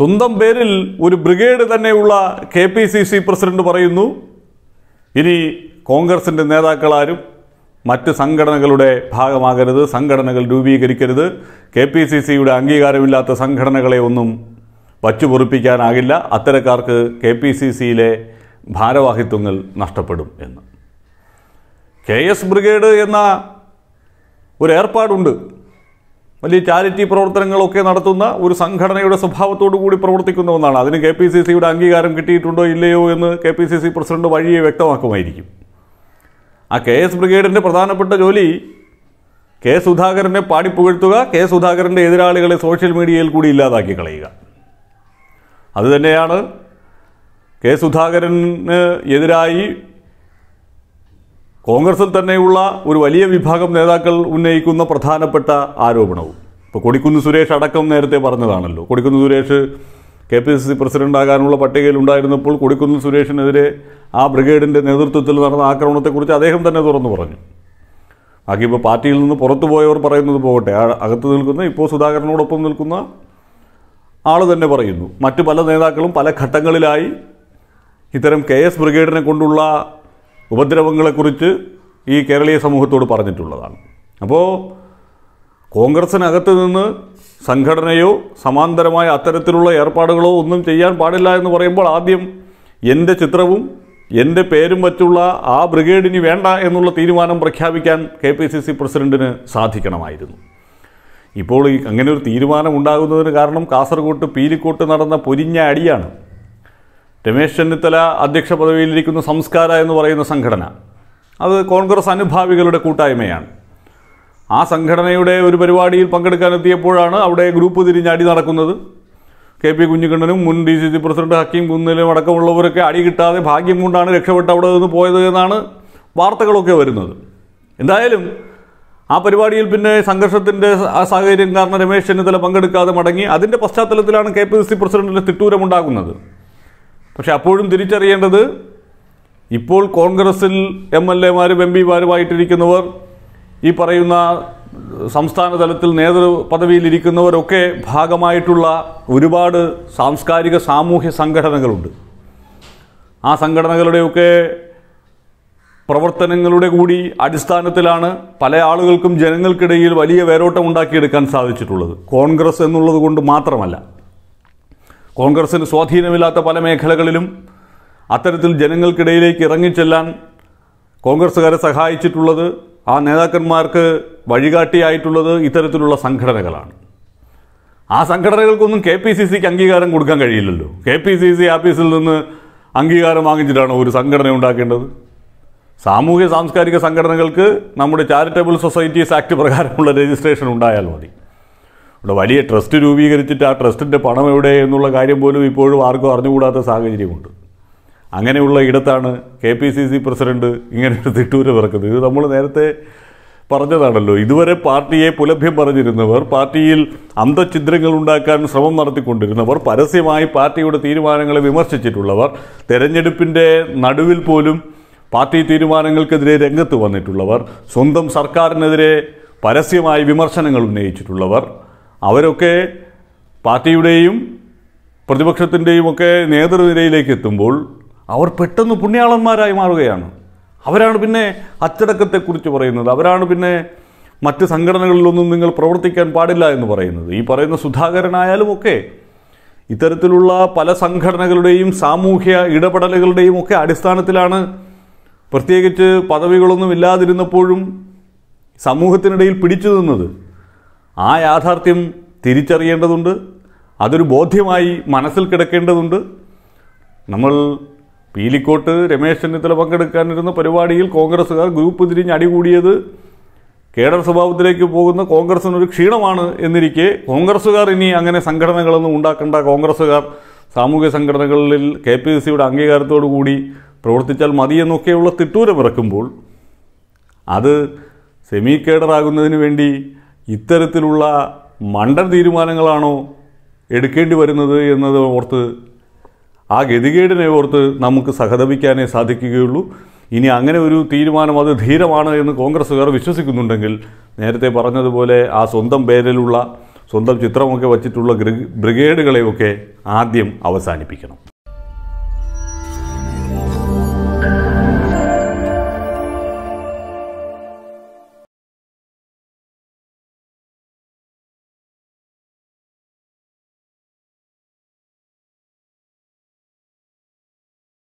സ്വന്തം പേരിൽ ഒരു ബ്രിഗേഡ് തന്നെയുള്ള K P C C president പറയുന്നു ഇനി കോൺഗ്രസിൻ്റെ നേതാക്കളാരും മറ്റ് സംഘടനകളുടെ ഭാഗമാകരുത് സംഘടനകൾ രൂപീകരിക്കരുത് കെ പി സി സിയുടെ അംഗീകാരമില്ലാത്ത സംഘടനകളെ ഒന്നും വച്ചുപൊറിപ്പിക്കാനാകില്ല അത്തരക്കാർക്ക് കെ പി സി സിയിലെ ഭാരവാഹിത്വങ്ങൾ നഷ്ടപ്പെടും എന്ന് കെ എസ് ബ്രിഗേഡ് എന്ന ഒരു ഏർപ്പാടുണ്ട് വലിയ ചാരിറ്റി പ്രവർത്തനങ്ങളൊക്കെ നടത്തുന്ന ഒരു സംഘടനയുടെ സ്വഭാവത്തോടു കൂടി പ്രവർത്തിക്കുന്ന ഒന്നാണ് അതിന് കെ പി സി സിയുടെ അംഗീകാരം കിട്ടിയിട്ടുണ്ടോ ഇല്ലയോ എന്ന് K P C C president വഴിയെ വ്യക്തമാക്കുമായിരിക്കും ആ കെ എസ് ബ്രിഗേഡിൻ്റെ പ്രധാനപ്പെട്ട ജോലി കെ സുധാകരനെ പാടിപ്പുകഴ്ത്തുക കെ സുധാകരൻ്റെ എതിരാളികളെ സോഷ്യൽ മീഡിയയിൽ കൂടി ഇല്ലാതാക്കി കളയുക അതുതന്നെയാണ് കെ സുധാകരന് എതിരായി കോൺഗ്രസിൽ തന്നെയുള്ള ഒരു വലിയ വിഭാഗം നേതാക്കൾ ഉന്നയിക്കുന്ന പ്രധാനപ്പെട്ട ആരോപണവും ഇപ്പോൾ കൊടിക്കുന്ന് സുരേഷ് അടക്കം നേരത്തെ പറഞ്ഞതാണല്ലോ Kodikunnu Suresh K P C C പ്രസിഡൻ്റാകാനുള്ള പട്ടികയിൽ ഉണ്ടായിരുന്നപ്പോൾ കൊടിക്കുന്ന് സുരേഷിനെതിരെ ആ ബ്രിഗേഡിൻ്റെ നേതൃത്വത്തിൽ നടന്ന ആക്രമണത്തെക്കുറിച്ച് അദ്ദേഹം തന്നെ തുറന്നു പറഞ്ഞു ബാക്കി ഇപ്പോൾ പാർട്ടിയിൽ നിന്ന് പുറത്തു പോയവർ പറയുന്നത് പോകട്ടെ അകത്ത് നിൽക്കുന്ന ഇപ്പോൾ സുധാകരനോടൊപ്പം നിൽക്കുന്ന ആൾ തന്നെ പറയുന്നു മറ്റ് പല നേതാക്കളും പല ഘട്ടങ്ങളിലായി ഇത്തരം കെ എസ് ബ്രിഗേഡിനെ കൊണ്ടുള്ള ഉപദ്രവങ്ങളെക്കുറിച്ച് ഈ കേരളീയ സമൂഹത്തോട് പറഞ്ഞിട്ടുള്ളതാണ് അപ്പോൾ കോൺഗ്രസിനകത്ത് നിന്ന് സംഘടനയോ സമാന്തരമായ അത്തരത്തിലുള്ള ഏർപ്പാടുകളോ ഒന്നും ചെയ്യാൻ പാടില്ല എന്ന് പറയുമ്പോൾ ആദ്യം എൻ്റെ ചിത്രവും എൻ്റെ പേരും വച്ചുള്ള ആ ബ്രിഗേഡിന് വേണ്ട എന്നുള്ള തീരുമാനം പ്രഖ്യാപിക്കാൻ കെ പി സി സി പ്രസിഡൻറ്റിന് സാധിക്കണമായിരുന്നു ഇപ്പോൾ ഈ അങ്ങനെ ഒരു തീരുമാനം ഉണ്ടാകുന്നതിന് കാരണം കാസർഗോട്ട് പീലിക്കോട്ട് നടന്ന പൊരിഞ്ഞ അടിയാണ് രമേശ് ചെന്നിത്തല അധ്യക്ഷ പദവിയിലിരിക്കുന്ന സംസ്കാര എന്ന് പറയുന്ന സംഘടന അത് കോൺഗ്രസ് അനുഭാവികളുടെ കൂട്ടായ്മയാണ് ആ സംഘടനയുടെ ഒരു പരിപാടിയിൽ പങ്കെടുക്കാനെത്തിയപ്പോഴാണ് അവിടെ ഗ്രൂപ്പ് തിരിഞ്ഞടി നടക്കുന്നത് കെ പി കുഞ്ഞിക്കണ്ണനും മുൻ D C C president Hakeem കുന്നിലും അടക്കമുള്ളവരൊക്കെ അടി കിട്ടാതെ ഭാഗ്യം കൊണ്ടാണ് രക്ഷപ്പെട്ട് അവിടെ നിന്ന് പോയത് എന്നാണ് വാർത്തകളൊക്കെ വരുന്നത് എന്തായാലും ആ പരിപാടിയിൽ പിന്നെ സംഘർഷത്തിൻ്റെ സാഹചര്യം കാരണം രമേശ് ചെന്നിത്തല പങ്കെടുക്കാതെ മടങ്ങി അതിൻ്റെ പശ്ചാത്തലത്തിലാണ് കെ പി സി സി പ്രസിഡന്റിൻ്റെ തിട്ടൂരമുണ്ടാകുന്നത് പക്ഷെ അപ്പോഴും തിരിച്ചറിയേണ്ടത് ഇപ്പോൾ കോൺഗ്രസിൽ എം എൽ എമാരും എം പിമാരുമായിട്ടിരിക്കുന്നവർ ഈ പറയുന്ന സംസ്ഥാന തലത്തിൽ നേതൃ പദവിയിലിരിക്കുന്നവരൊക്കെ ഭാഗമായിട്ടുള്ള ഒരുപാട് സാംസ്കാരിക സാമൂഹ്യ സംഘടനകളുണ്ട് ആ സംഘടനകളുടെയൊക്കെ പ്രവർത്തനങ്ങളുടെ കൂടി അടിസ്ഥാനത്തിലാണ് പല ആളുകൾക്കും ജനങ്ങൾക്കിടയിൽ വലിയ വേരോട്ടം ഉണ്ടാക്കിയെടുക്കാൻ സാധിച്ചിട്ടുള്ളത് കോൺഗ്രസ് എന്നുള്ളത് കൊണ്ട് മാത്രമല്ല കോൺഗ്രസിന് സ്വാധീനമില്ലാത്ത പല മേഖലകളിലും അത്തരത്തിൽ ജനങ്ങൾക്കിടയിലേക്ക് ഇറങ്ങിച്ചെല്ലാൻ കോൺഗ്രസ്സുകാരെ സഹായിച്ചിട്ടുള്ളത് ആ നേതാക്കന്മാർക്ക് വഴികാട്ടിയായിട്ടുള്ളത് ഇത്തരത്തിലുള്ള സംഘടനകളാണ് ആ സംഘടനകൾക്കൊന്നും കെ പി സി സിക്ക് അംഗീകാരം കൊടുക്കാൻ കഴിയില്ലല്ലോ കെ പി സി സി ആഫീസിൽ നിന്ന് അംഗീകാരം വാങ്ങിച്ചിട്ടാണോ ഒരു സംഘടന ഉണ്ടാക്കേണ്ടത് സാമൂഹ്യ സാംസ്കാരിക സംഘടനകൾക്ക് നമ്മുടെ ചാരിറ്റബിൾ സൊസൈറ്റീസ് ആക്ട് പ്രകാരമുള്ള രജിസ്ട്രേഷൻ ഉണ്ടായാൽ മതി ഇവിടെ വലിയ ട്രസ്റ്റ് രൂപീകരിച്ചിട്ട് ആ ട്രസ്റ്റിൻ്റെ പണം എവിടെ എന്നുള്ള കാര്യം പോലും ഇപ്പോഴും ആർക്കും അറിഞ്ഞുകൂടാത്ത സാഹചര്യമുണ്ട് അങ്ങനെയുള്ള ഇടത്താണ് K P C C president ഒരു തിട്ടൂര് പിറക്കുന്നത് ഇത് നമ്മൾ നേരത്തെ പറഞ്ഞതാണല്ലോ ഇതുവരെ പാർട്ടിയെ പുലഭ്യം പറഞ്ഞിരുന്നവർ പാർട്ടിയിൽ അന്തഛിദ്രങ്ങൾ ഉണ്ടാക്കാൻ ശ്രമം നടത്തിക്കൊണ്ടിരുന്നവർ പരസ്യമായി പാർട്ടിയുടെ തീരുമാനങ്ങളെ വിമർശിച്ചിട്ടുള്ളവർ തെരഞ്ഞെടുപ്പിൻ്റെ നടുവിൽ പോലും പാർട്ടി തീരുമാനങ്ങൾക്കെതിരെ രംഗത്ത് വന്നിട്ടുള്ളവർ സ്വന്തം സർക്കാരിനെതിരെ പരസ്യമായി വിമർശനങ്ങൾ ഉന്നയിച്ചിട്ടുള്ളവർ അവരൊക്കെ പാർട്ടിയുടെയും പ്രതിപക്ഷത്തിൻ്റെയും ഒക്കെ നേതൃനിരയിലേക്ക് എത്തുമ്പോൾ അവർ പെട്ടെന്ന് പുണ്യാളന്മാരായി മാറുകയാണ് അവരാണ് പിന്നെ അച്ചടക്കത്തെക്കുറിച്ച് പറയുന്നത് അവരാണ് പിന്നെ മറ്റ് സംഘടനകളിലൊന്നും നിങ്ങൾ പ്രവർത്തിക്കാൻ പാടില്ല എന്ന് പറയുന്നത് ഈ പറയുന്ന സുധാകരനായാലും ഒക്കെ ഇത്തരത്തിലുള്ള പല സംഘടനകളുടെയും സാമൂഹ്യ ഇടപെടലുകളുടെയും ഒക്കെ അടിസ്ഥാനത്തിലാണ് പ്രത്യേകിച്ച് പദവികളൊന്നും ഇല്ലാതിരുന്നപ്പോഴും സമൂഹത്തിനിടയിൽ പിടിച്ചു നിന്നത് ആ യാഥാർത്ഥ്യം തിരിച്ചറിയേണ്ടതുണ്ട് അതൊരു ബോധ്യമായി മനസ്സിൽ കിടക്കേണ്ടതുണ്ട് നമ്മൾ പീലിക്കോട്ട് രമേശ് ചെന്നിത്തല പങ്കെടുക്കാനിരുന്ന പരിപാടിയിൽ കോൺഗ്രസ്സുകാർ ഗ്രൂപ്പ് തിരിഞ്ഞ് അടികൂടിയത് കേഡർ സ്വഭാവത്തിലേക്ക് പോകുന്ന കോൺഗ്രസ്സിനൊരു ക്ഷീണമാണ് എന്നിരിക്കെ കോൺഗ്രസ്സുകാർ ഇനി അങ്ങനെ സംഘടനകളൊന്നും ഉണ്ടാക്കേണ്ട കോൺഗ്രസ്സുകാർ സാമൂഹ്യ സംഘടനകളിൽ കെ പി സി സിയുടെ അംഗീകാരത്തോടു കൂടി പ്രവർത്തിച്ചാൽ മതിയെന്നൊക്കെയുള്ള തിട്ടൂരമിറക്കുമ്പോൾ അത് സെമി കേഡറാകുന്നതിന് വേണ്ടി ഇത്തരത്തിലുള്ള മണ്ടൻ തീരുമാനങ്ങളാണോ എടുക്കേണ്ടി വരുന്നത് എന്നത് ഓർത്ത് ആ ഗതികേടിനെ ഓർത്ത് നമുക്ക് സഹതപിക്കാനേ സാധിക്കുകയുള്ളൂ ഇനി അങ്ങനെ ഒരു തീരുമാനം അത് ധീരമാണ് എന്ന് കോൺഗ്രസ്സുകാർ വിശ്വസിക്കുന്നുണ്ടെങ്കിൽ നേരത്തെ പറഞ്ഞതുപോലെ ആ സ്വന്തം പേരിലുള്ള സ്വന്തം ചിത്രമൊക്കെ വച്ചിട്ടുള്ള ബ്രിഗേഡുകളെയൊക്കെ ആദ്യം അവസാനിപ്പിക്കണം